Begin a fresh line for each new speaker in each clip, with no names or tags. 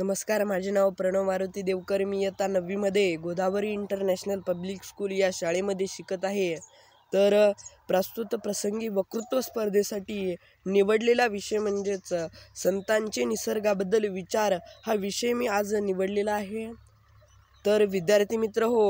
नमस्कार माझे नाव प्रणव मारुती देवकर मी इयत्ता नववीमध्ये गोदावरी इंटरनॅशनल पब्लिक स्कूल या शाळेमध्ये शिकत आहे तर प्रस्तुत प्रसंगी वक्तृत्व स्पर्धेसाठी निवडलेला विषय म्हणजेच संतांचे निसर्गाबद्दल विचार हा विषय मी आज निवडलेला आहे तर विद्यार्थी मित्र हो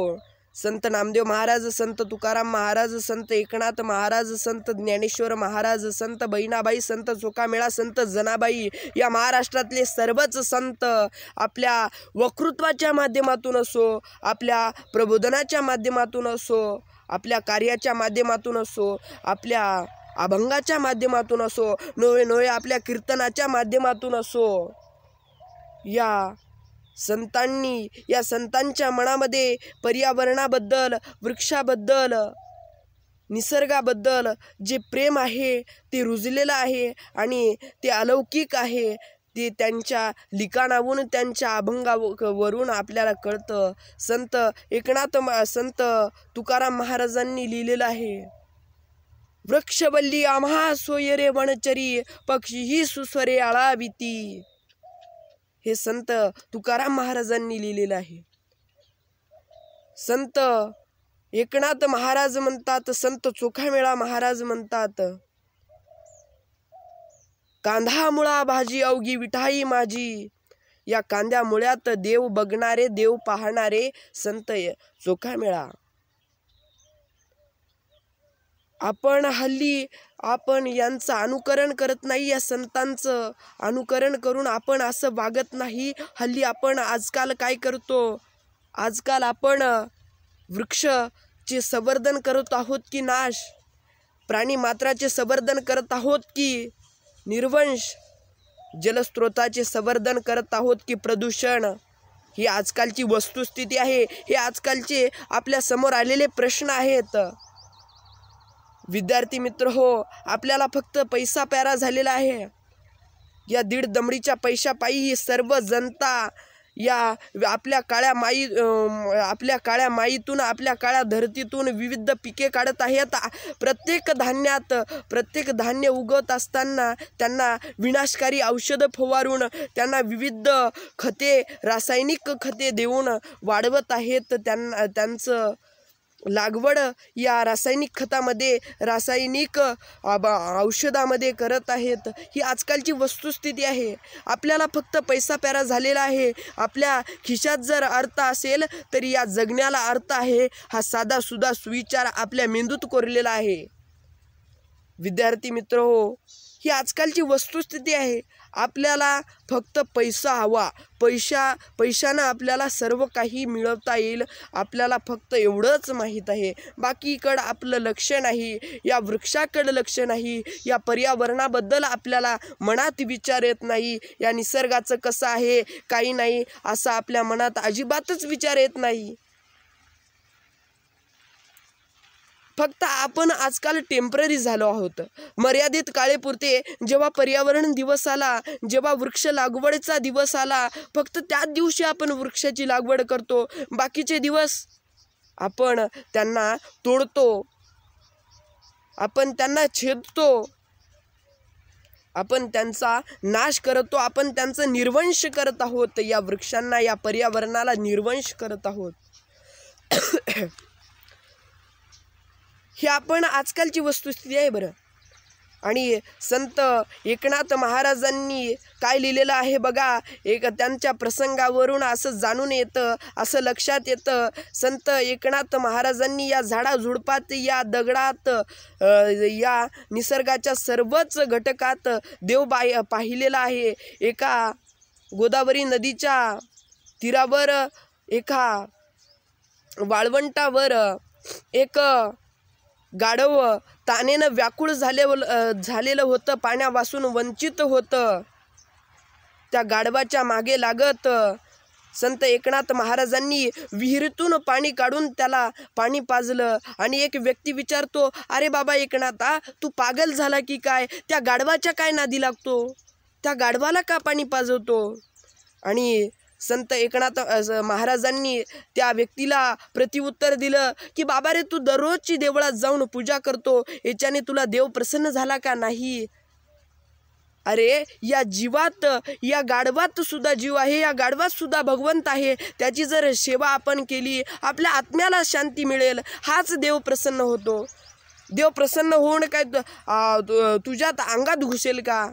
संत नामदेव महाराज संत तुकाराम महाराज संत एकनाथ महाराज संत ज्ञानेश्वर महाराज संत बहिणाबाई संत चोकामेळा संत जनाबाई या महाराष्ट्रातले सर्वच संत आपल्या वक्तृत्वाच्या माध्यमातून असो आपल्या प्रबोधनाच्या माध्यमातून असो आपल्या कार्याच्या माध्यमातून असो आपल्या अभंगाच्या माध्यमातून असो नोळे नोळे आपल्या कीर्तनाच्या माध्यमातून असो या संतांनी या संतांच्या मनामध्ये पर्यावरणाबद्दल वृक्षाबद्दल निसर्गाबद्दल जे प्रेम आहे ते रुजलेलं आहे आणि ते अलौकिक आहे ते त्यांच्या लिखाणावरून त्यांच्या अभंगावरून आपल्याला कळतं संत एकनाथ संत तुकाराम महाराजांनी लिहिलेलं आहे वृक्षवल्ली आम्हा सोयरे वनचरी ही सुस्वरे आळाविती हे संत तुकाराम महाराजांनी लिहिलेलं आहे संत एकनाथ महाराज म्हणतात संत चोखामेळा महाराज म्हणतात कांदा मुळा भाजी अवघी विठाई माझी या कांद्या मुळ्यात देव बघणारे देव पाहणारे संत चोखामेळा आपण हल्ली आपण यांचं अनुकरण करत नाही या संतांचं अनुकरण करून आपण असं वागत नाही हल्ली आपण आजकाल काय करतो आजकाल आपण वृक्षचे संवर्धन करत आहोत की नाश प्राणी मात्राचे संवर्धन करत आहोत की निर्वंश जलस्रोताचे संवर्धन करत आहोत की प्रदूषण ही आजकालची वस्तुस्थिती आहे हे आजकालचे आपल्यासमोर आलेले प्रश्न आहेत विद्यार्थी मित्र हो आपल्याला फक्त पैसा प्यारा झालेला आहे या दीड दमडीच्या पैशापायी सर्व जनता या आपल्या काळ्या माई आपल्या काळ्या माईतून आपल्या काळ्या धरतीतून विविध पिके काढत आहेत प्रत्येक धान्यात प्रत्येक धान्य उगवत असताना त्यांना विनाशकारी औषधं फवारून त्यांना विविध खते रासायनिक खते देऊन वाढवत आहेत त्यांना त्यांचं लागवड या रासायनिक खतामध्ये रासायनिक औषधामध्ये करत आहेत ही आजकालची वस्तुस्थिती आहे आपल्याला फक्त पैसा प्यारा झालेला आहे आपल्या खिशात जर अर्थ असेल तर या जगण्याला अर्थ आहे हा साधासुद्धा सुविचार आपल्या मेंदूत कोरलेला आहे विद्यार्थी मित्र हो ही आजकालची वस्तुस्थिती आहे आपल्याला फक्त पैसा हवा पैशा पैशानं आपल्याला सर्व काही मिळवता येईल आपल्याला फक्त एवढंच माहीत आहे बाकीकडं आपलं लक्ष नाही या वृक्षाकडं लक्ष नाही या पर्यावरणाबद्दल आपल्याला मनात विचार येत नाही या निसर्गाचं कसं आहे काही नाही असा आपल्या मनात अजिबातच विचार येत नाही फक्त आपण आजकाल टेम्पररी झालो आहोत मर्यादित काळेपुरते जेव्हा पर्यावरण दिवस आला जेव्हा वृक्ष लागवडचा दिवस आला फक्त त्याच दिवशी आपण वृक्षाची लागवड करतो बाकीचे दिवस आपण त्यांना तोडतो आपण त्यांना छेदतो आपण त्यांचा नाश करतो आपण त्यांचं निर्वंश करत आहोत या वृक्षांना या पर्यावरणाला निर्वंश करत आहोत ही आपण आजकालची वस्तुस्थिती आहे बरं आणि संत एकनाथ महाराजांनी काय लिहिलेलं आहे बघा एक त्यांच्या प्रसंगावरून असं जाणून येतं असं लक्षात येतं संत एकनाथ महाराजांनी या झाडाझुडपात या दगडात या निसर्गाच्या सर्वच घटकात देव बाय पाहिलेला आहे एका गोदावरी नदीच्या तीरावर एका वाळवंटावर एक गाढव तानेनं व्याकुळ झाले झालेलं होतं पाण्यापासून वंचित होतं त्या गाढवाच्या मागे लागत संत एकनाथ महाराजांनी विहिरीतून पाणी काढून त्याला पाणी पाजलं आणि एक व्यक्ती विचारतो अरे बाबा आ तू पागल झाला की काय त्या गाढवाच्या काय नादी लागतो त्या गाढवाला का पाणी पाजवतो आणि संत एकनाथ महाराजांनी त्या व्यक्तीला प्रतिउत्तर दिलं की बाबा रे तू दररोजची देवळात जाऊन पूजा करतो याच्याने तुला देव प्रसन्न झाला का नाही अरे या जीवात या गाढवात सुद्धा जीव आहे या गाढवात सुद्धा भगवंत आहे त्याची जर सेवा आपण केली आपल्या आत्म्याला शांती मिळेल हाच देव प्रसन्न होतो देव प्रसन्न होऊन काय तुझ्यात अंगात घुसेल का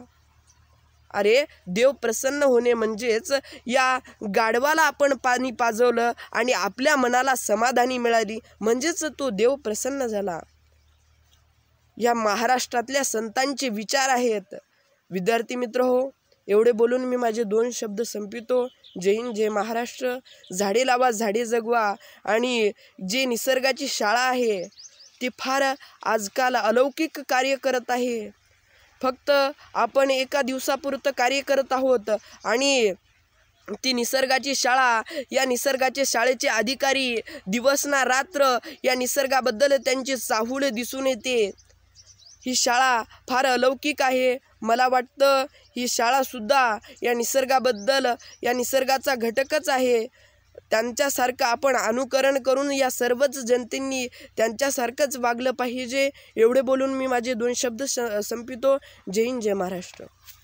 अरे देव प्रसन्न होणे म्हणजेच या गाढवाला आपण पाणी पाजवलं आणि आपल्या मनाला समाधानी मिळाली म्हणजेच तो देव प्रसन्न झाला या महाराष्ट्रातल्या संतांचे विचार आहेत विद्यार्थी मित्र हो एवढे बोलून मी माझे दोन शब्द संपितो जय हिंद जय महाराष्ट्र झाडे लावा झाडे जगवा आणि जे निसर्गाची शाळा आहे ती फार आजकाल अलौकिक कार्य करत आहे फक्त आपण एका दिवसापुरतं कार्य करत आहोत आणि ती निसर्गाची शाळा या निसर्गाचे शाळेचे अधिकारी दिवस ना रात्र या निसर्गाबद्दल त्यांची चाहूळ दिसून येते ही शाळा फार अलौकिक आहे मला वाटतं ही शाळासुद्धा या निसर्गाबद्दल या निसर्गाचा घटकच आहे त्यांच्यासारखं आपण अनुकरण करून या सर्वच जनतेंनी त्यांच्यासारखंच वागलं पाहिजे एवढे बोलून मी माझे दोन शब्द संपितो जय हिंद जय महाराष्ट्र